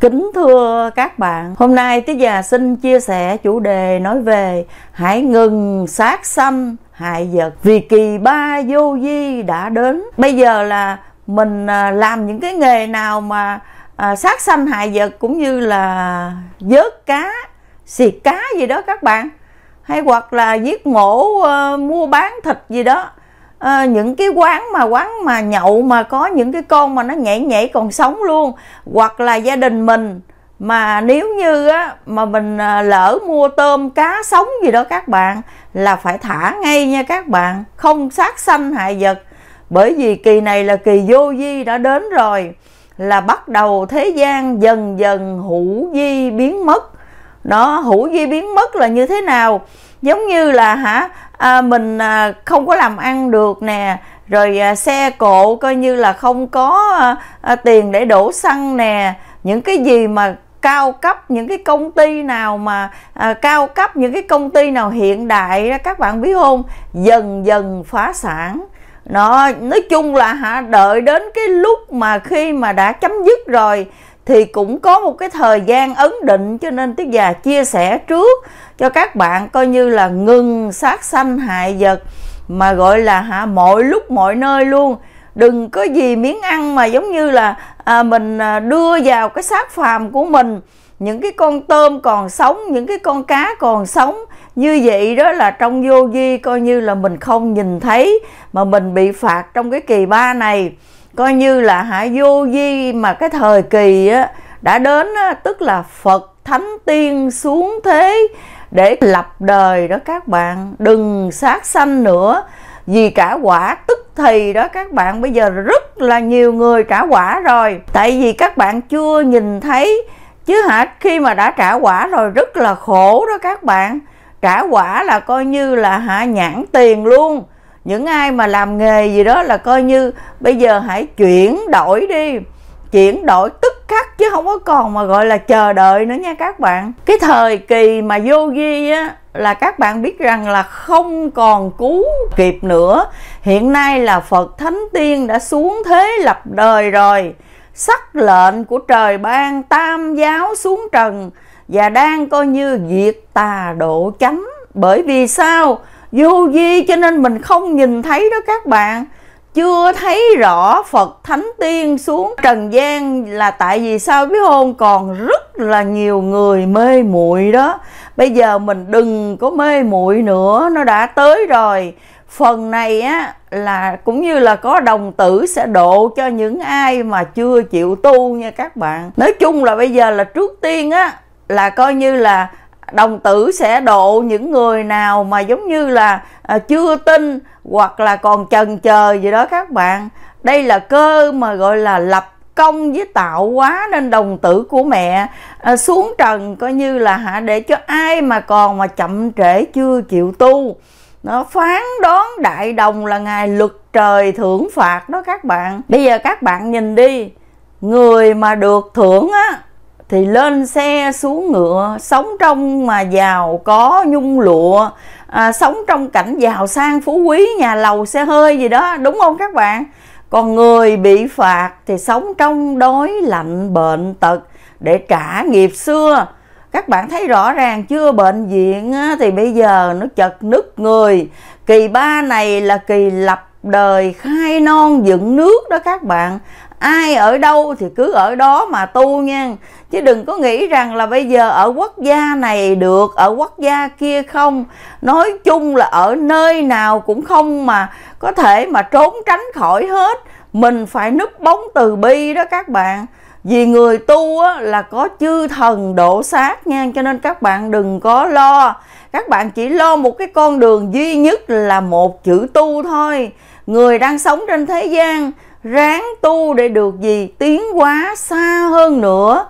Kính thưa các bạn, hôm nay Tí già xin chia sẻ chủ đề nói về Hãy ngừng sát sanh hại vật vì kỳ ba vô di đã đến. Bây giờ là mình à, làm những cái nghề nào mà à, sát sanh hại vật cũng như là vớt cá, xịt cá gì đó các bạn hay hoặc là giết mổ uh, mua bán thịt gì đó à, những cái quán mà quán mà nhậu mà có những cái con mà nó nhảy nhảy còn sống luôn hoặc là gia đình mình mà nếu như á, mà mình ờ, lỡ mua tôm cá sống gì đó các bạn là phải thả ngay nha các bạn không sát sanh hại vật bởi vì kỳ này là kỳ vô di đã đến rồi là bắt đầu thế gian dần dần hữu di biến mất nó hữu di biến mất là như thế nào giống như là hả à, mình à, không có làm ăn được nè rồi à, xe cộ coi như là không có à, à, tiền để đổ xăng nè những cái gì mà cao cấp những cái công ty nào mà à, cao cấp những cái công ty nào hiện đại các bạn biết không dần dần phá sản nó nói chung là hả đợi đến cái lúc mà khi mà đã chấm dứt rồi thì cũng có một cái thời gian ấn định cho nên tiết già chia sẻ trước cho các bạn coi như là ngừng sát sanh hại vật mà gọi là hả mọi lúc mọi nơi luôn đừng có gì miếng ăn mà giống như là à, mình à, đưa vào cái xác phàm của mình những cái con tôm còn sống những cái con cá còn sống như vậy đó là trong vô vi coi như là mình không nhìn thấy mà mình bị phạt trong cái kỳ ba này coi như là hả vô vi mà cái thời kỳ á, đã đến á, tức là phật thánh tiên xuống thế để lập đời đó các bạn đừng sát sanh nữa vì trả quả tức thì đó các bạn bây giờ rất là nhiều người trả quả rồi tại vì các bạn chưa nhìn thấy chứ hả khi mà đã trả quả rồi rất là khổ đó các bạn trả quả là coi như là hả nhãn tiền luôn những ai mà làm nghề gì đó là coi như bây giờ hãy chuyển đổi đi chuyển đổi tức khắc chứ không có còn mà gọi là chờ đợi nữa nha các bạn cái thời kỳ mà yogi á là các bạn biết rằng là không còn cứu kịp nữa hiện nay là phật thánh tiên đã xuống thế lập đời rồi sắc lệnh của trời ban tam giáo xuống trần và đang coi như diệt tà độ chánh bởi vì sao vô vi cho nên mình không nhìn thấy đó các bạn chưa thấy rõ Phật Thánh Tiên xuống trần gian là tại vì sao biết không còn rất là nhiều người mê muội đó bây giờ mình đừng có mê muội nữa nó đã tới rồi phần này á là cũng như là có đồng tử sẽ độ cho những ai mà chưa chịu tu nha các bạn nói chung là bây giờ là trước tiên á là coi như là đồng tử sẽ độ những người nào mà giống như là à, chưa tin hoặc là còn chần chờ gì đó các bạn đây là cơ mà gọi là lập công với tạo hóa nên đồng tử của mẹ à, xuống trần coi như là hả để cho ai mà còn mà chậm trễ chưa chịu tu nó phán đoán đại đồng là ngài luật trời thưởng phạt đó các bạn bây giờ các bạn nhìn đi người mà được thưởng á thì lên xe xuống ngựa sống trong mà giàu có nhung lụa à, sống trong cảnh giàu sang phú quý nhà lầu xe hơi gì đó đúng không các bạn còn người bị phạt thì sống trong đói lạnh bệnh tật để trả nghiệp xưa các bạn thấy rõ ràng chưa bệnh viện á, thì bây giờ nó chật nứt người kỳ ba này là kỳ lập đời khai non dựng nước đó các bạn ai ở đâu thì cứ ở đó mà tu nha chứ đừng có nghĩ rằng là bây giờ ở quốc gia này được ở quốc gia kia không nói chung là ở nơi nào cũng không mà có thể mà trốn tránh khỏi hết mình phải núp bóng từ bi đó các bạn vì người tu á, là có chư thần độ sát nha cho nên các bạn đừng có lo các bạn chỉ lo một cái con đường duy nhất là một chữ tu thôi người đang sống trên thế gian ráng tu để được gì tiến quá xa hơn nữa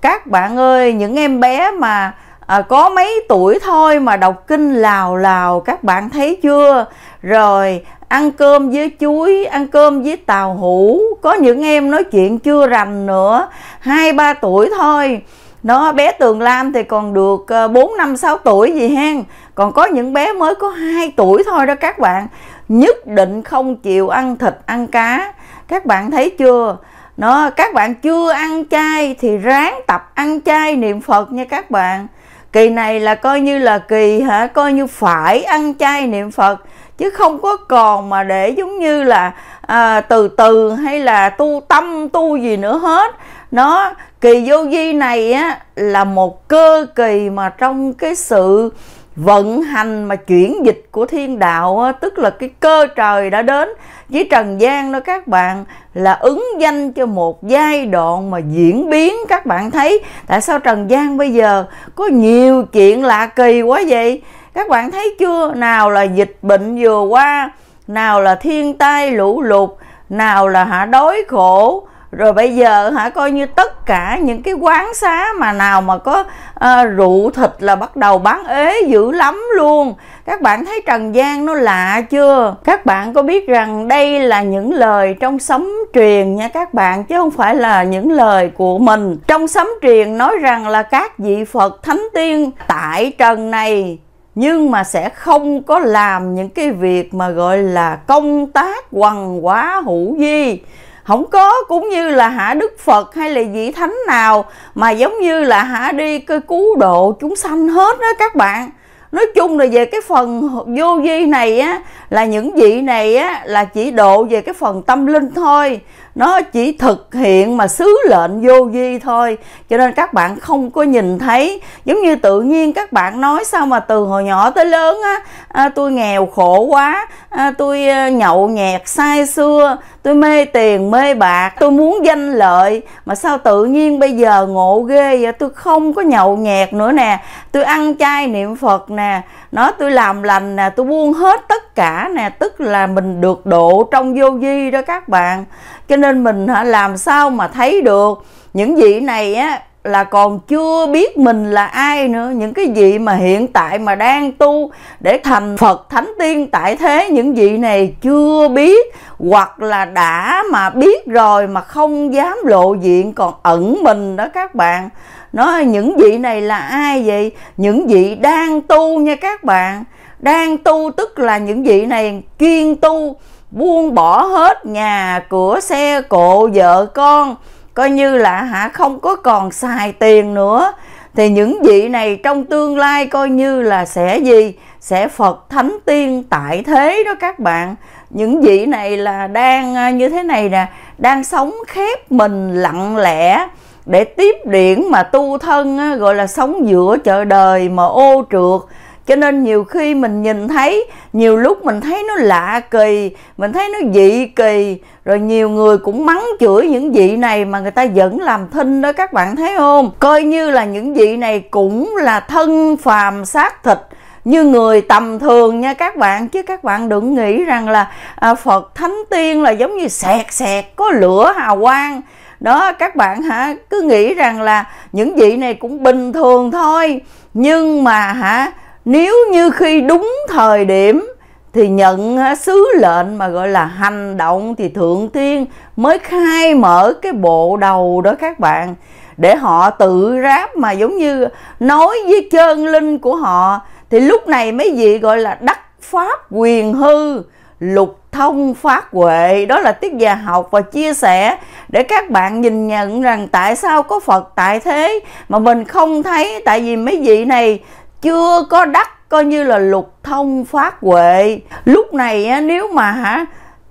các bạn ơi những em bé mà à, có mấy tuổi thôi mà đọc kinh lào lào các bạn thấy chưa rồi ăn cơm với chuối ăn cơm với tàu hũ có những em nói chuyện chưa rành nữa hai ba tuổi thôi nó bé tường lam thì còn được 4 à, năm 6 tuổi gì hen còn có những bé mới có 2 tuổi thôi đó các bạn nhất định không chịu ăn thịt ăn cá các bạn thấy chưa nó các bạn chưa ăn chay thì ráng tập ăn chay niệm phật nha các bạn kỳ này là coi như là kỳ hả coi như phải ăn chay niệm phật chứ không có còn mà để giống như là à, từ từ hay là tu tâm tu gì nữa hết nó kỳ vô vi này á là một cơ kỳ mà trong cái sự vận hành mà chuyển dịch của thiên đạo tức là cái cơ trời đã đến với trần gian đó các bạn là ứng danh cho một giai đoạn mà diễn biến các bạn thấy tại sao trần gian bây giờ có nhiều chuyện lạ kỳ quá vậy các bạn thấy chưa nào là dịch bệnh vừa qua nào là thiên tai lũ lụt nào là hạ đói khổ rồi bây giờ hả coi như tất cả những cái quán xá mà nào mà có à, rượu thịt là bắt đầu bán ế dữ lắm luôn các bạn thấy trần gian nó lạ chưa các bạn có biết rằng đây là những lời trong sấm truyền nha các bạn chứ không phải là những lời của mình trong sấm truyền nói rằng là các vị phật thánh tiên tại trần này nhưng mà sẽ không có làm những cái việc mà gọi là công tác quằn quá hữu di không có cũng như là hả đức phật hay là vị thánh nào mà giống như là hả đi cứu độ chúng sanh hết đó các bạn nói chung là về cái phần vô vi này á là những vị này á là chỉ độ về cái phần tâm linh thôi nó chỉ thực hiện mà xứ lệnh vô vi thôi cho nên các bạn không có nhìn thấy giống như tự nhiên các bạn nói sao mà từ hồi nhỏ tới lớn á à, tôi nghèo khổ quá à, tôi à, nhậu nhẹt sai xưa tôi mê tiền mê bạc tôi muốn danh lợi mà sao tự nhiên bây giờ ngộ ghê vậy tôi không có nhậu nhẹt nữa nè tôi ăn chay niệm phật nè nè nó tôi làm lành nè tôi buông hết tất cả nè tức là mình được độ trong vô vi đó các bạn cho nên mình làm sao mà thấy được những vị này á là còn chưa biết mình là ai nữa những cái gì mà hiện tại mà đang tu để thành phật thánh tiên tại thế những gì này chưa biết hoặc là đã mà biết rồi mà không dám lộ diện còn ẩn mình đó các bạn nói những vị này là ai vậy những vị đang tu nha các bạn đang tu tức là những vị này kiên tu buông bỏ hết nhà cửa xe cộ vợ con coi như là hả không có còn xài tiền nữa thì những vị này trong tương lai coi như là sẽ gì sẽ phật thánh tiên tại thế đó các bạn những vị này là đang à, như thế này nè đang sống khép mình lặng lẽ để tiếp điển mà tu thân gọi là sống giữa chợ đời mà ô trượt cho nên nhiều khi mình nhìn thấy nhiều lúc mình thấy nó lạ kỳ mình thấy nó dị kỳ rồi nhiều người cũng mắng chửi những vị này mà người ta vẫn làm thinh đó các bạn thấy không coi như là những vị này cũng là thân phàm xác thịt như người tầm thường nha các bạn chứ các bạn đừng nghĩ rằng là à, phật thánh tiên là giống như sẹt sẹt có lửa hào quang đó các bạn hả cứ nghĩ rằng là những vị này cũng bình thường thôi nhưng mà hả nếu như khi đúng thời điểm thì nhận sứ lệnh mà gọi là hành động thì thượng thiên mới khai mở cái bộ đầu đó các bạn để họ tự ráp mà giống như nói với chân linh của họ thì lúc này mấy vị gọi là đắc pháp quyền hư lục thông phát huệ đó là tiết già học và chia sẻ để các bạn nhìn nhận rằng tại sao có phật tại thế mà mình không thấy tại vì mấy vị này chưa có đắc coi như là lục thông phát huệ lúc này nếu mà hả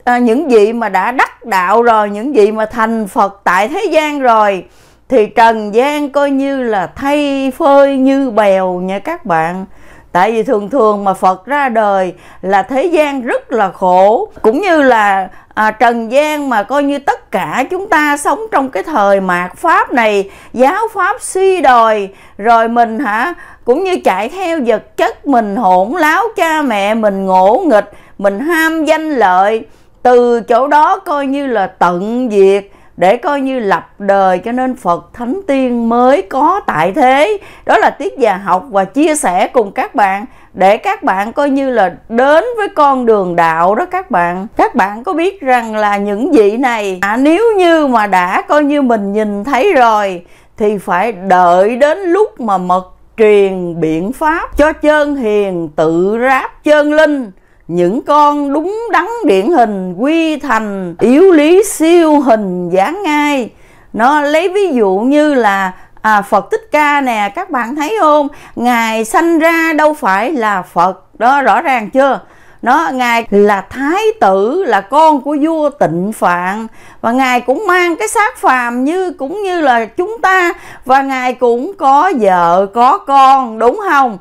à, những vị mà đã đắc đạo rồi những vị mà thành phật tại thế gian rồi thì trần gian coi như là thay phơi như bèo nha các bạn tại vì thường thường mà phật ra đời là thế gian rất là khổ cũng như là à, trần gian mà coi như tất cả chúng ta sống trong cái thời mạt pháp này giáo pháp suy đồi rồi mình hả cũng như chạy theo vật chất mình hỗn láo cha mẹ mình ngỗ nghịch mình ham danh lợi từ chỗ đó coi như là tận diệt để coi như lập đời cho nên Phật Thánh Tiên mới có tại thế đó là tiết già học và chia sẻ cùng các bạn để các bạn coi như là đến với con đường đạo đó các bạn các bạn có biết rằng là những vị này à, nếu như mà đã coi như mình nhìn thấy rồi thì phải đợi đến lúc mà mật truyền biện pháp cho chân hiền tự ráp chân linh những con đúng đắn điển hình quy thành yếu lý siêu hình giảng ngay nó lấy ví dụ như là à, Phật thích Ca nè các bạn thấy không Ngài sanh ra đâu phải là Phật đó rõ ràng chưa nó ngài là thái tử là con của vua tịnh phạn và ngài cũng mang cái xác phàm như cũng như là chúng ta và ngài cũng có vợ có con đúng không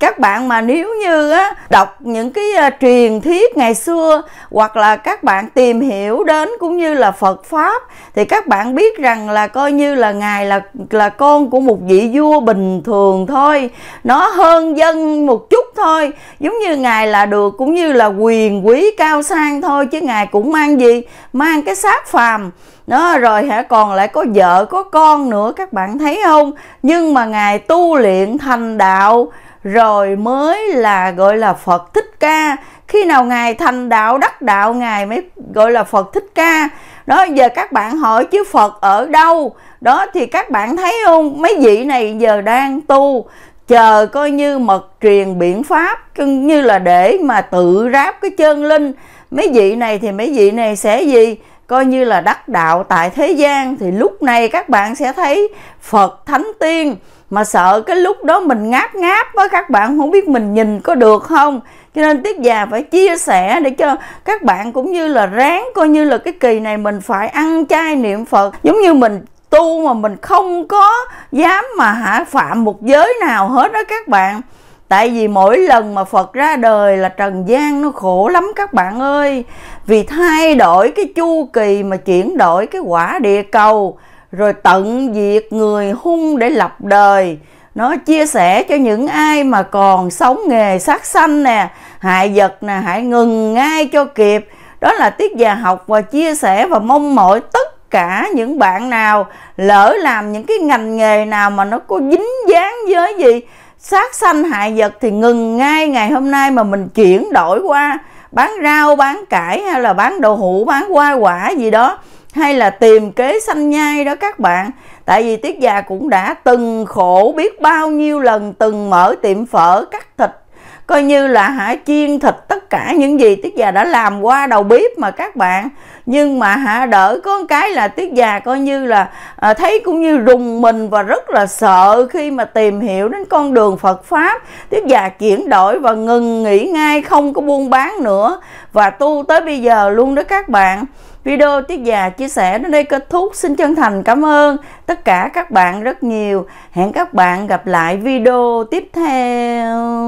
các bạn mà nếu như á, đọc những cái uh, truyền thuyết ngày xưa hoặc là các bạn tìm hiểu đến cũng như là Phật pháp thì các bạn biết rằng là coi như là ngài là là con của một vị vua bình thường thôi nó hơn dân một chút thôi giống như ngài là được cũng như là quyền quý cao sang thôi chứ ngài cũng mang gì mang cái xác phàm đó rồi hả còn lại có vợ có con nữa các bạn thấy không nhưng mà ngài tu luyện thành đạo rồi mới là gọi là Phật Thích Ca khi nào ngài thành đạo đắc đạo ngài mới gọi là Phật Thích Ca đó giờ các bạn hỏi chứ Phật ở đâu đó thì các bạn thấy không mấy vị này giờ đang tu chờ coi như mật truyền biện pháp như là để mà tự ráp cái chân linh mấy vị này thì mấy vị này sẽ gì coi như là đắc đạo tại thế gian thì lúc này các bạn sẽ thấy phật thánh tiên mà sợ cái lúc đó mình ngáp ngáp với các bạn không biết mình nhìn có được không cho nên tiết già phải chia sẻ để cho các bạn cũng như là ráng coi như là cái kỳ này mình phải ăn chay niệm phật giống như mình tu mà mình không có dám mà hả phạm một giới nào hết đó các bạn Tại vì mỗi lần mà Phật ra đời là trần gian nó khổ lắm các bạn ơi. Vì thay đổi cái chu kỳ mà chuyển đổi cái quả địa cầu rồi tận diệt người hung để lập đời. Nó chia sẻ cho những ai mà còn sống nghề sát sanh nè, hại vật nè, hãy ngừng ngay cho kịp. Đó là tiết già học và chia sẻ và mong mỏi tất cả những bạn nào lỡ làm những cái ngành nghề nào mà nó có dính dáng với gì sát sanh hại vật thì ngừng ngay ngày hôm nay mà mình chuyển đổi qua bán rau bán cải hay là bán đồ hũ bán hoa quả gì đó hay là tìm kế sanh nhai đó các bạn tại vì tiết già cũng đã từng khổ biết bao nhiêu lần từng mở tiệm phở cắt thịt coi như là hả chiên thịt tất cả những gì tiết già đã làm qua đầu bếp mà các bạn nhưng mà hả đỡ có cái là tiết già coi như là à, thấy cũng như rùng mình và rất là sợ khi mà tìm hiểu đến con đường phật pháp tiết già chuyển đổi và ngừng nghỉ ngay không có buôn bán nữa và tu tới bây giờ luôn đó các bạn Video tiết già chia sẻ đến đây kết thúc. Xin chân thành cảm ơn tất cả các bạn rất nhiều. Hẹn các bạn gặp lại video tiếp theo.